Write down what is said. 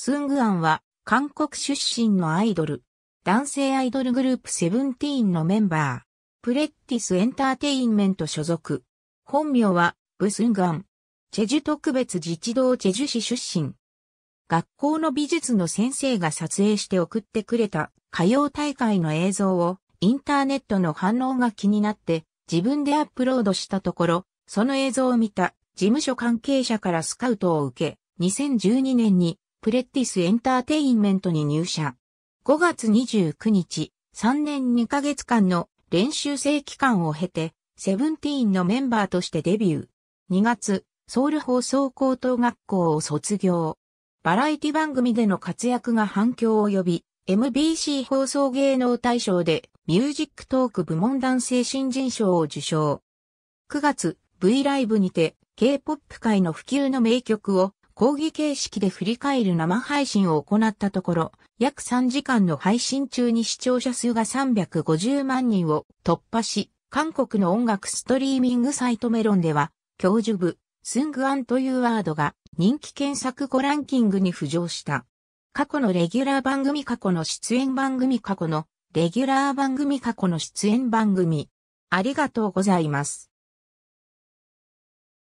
スングアンは韓国出身のアイドル。男性アイドルグループセブンティーンのメンバー。プレッティスエンターテインメント所属。本名はブスングアン。チェジュ特別自治道チェジュ市出身。学校の美術の先生が撮影して送ってくれた歌謡大会の映像をインターネットの反応が気になって自分でアップロードしたところ、その映像を見た事務所関係者からスカウトを受け、2012年にフレッティスエンターテインメントに入社。5月29日、3年2ヶ月間の練習生期間を経て、セブンティーンのメンバーとしてデビュー。2月、ソウル放送高等学校を卒業。バラエティ番組での活躍が反響を呼び、MBC 放送芸能大賞でミュージックトーク部門男性新人賞を受賞。9月、V ライブにて K-POP 界の普及の名曲を講義形式で振り返る生配信を行ったところ、約3時間の配信中に視聴者数が350万人を突破し、韓国の音楽ストリーミングサイトメロンでは、教授部、スングアンというワードが人気検索語ランキングに浮上した。過去のレギュラー番組過去の出演番組過去のレギュラー番組過去の出演番組。ありがとうございます。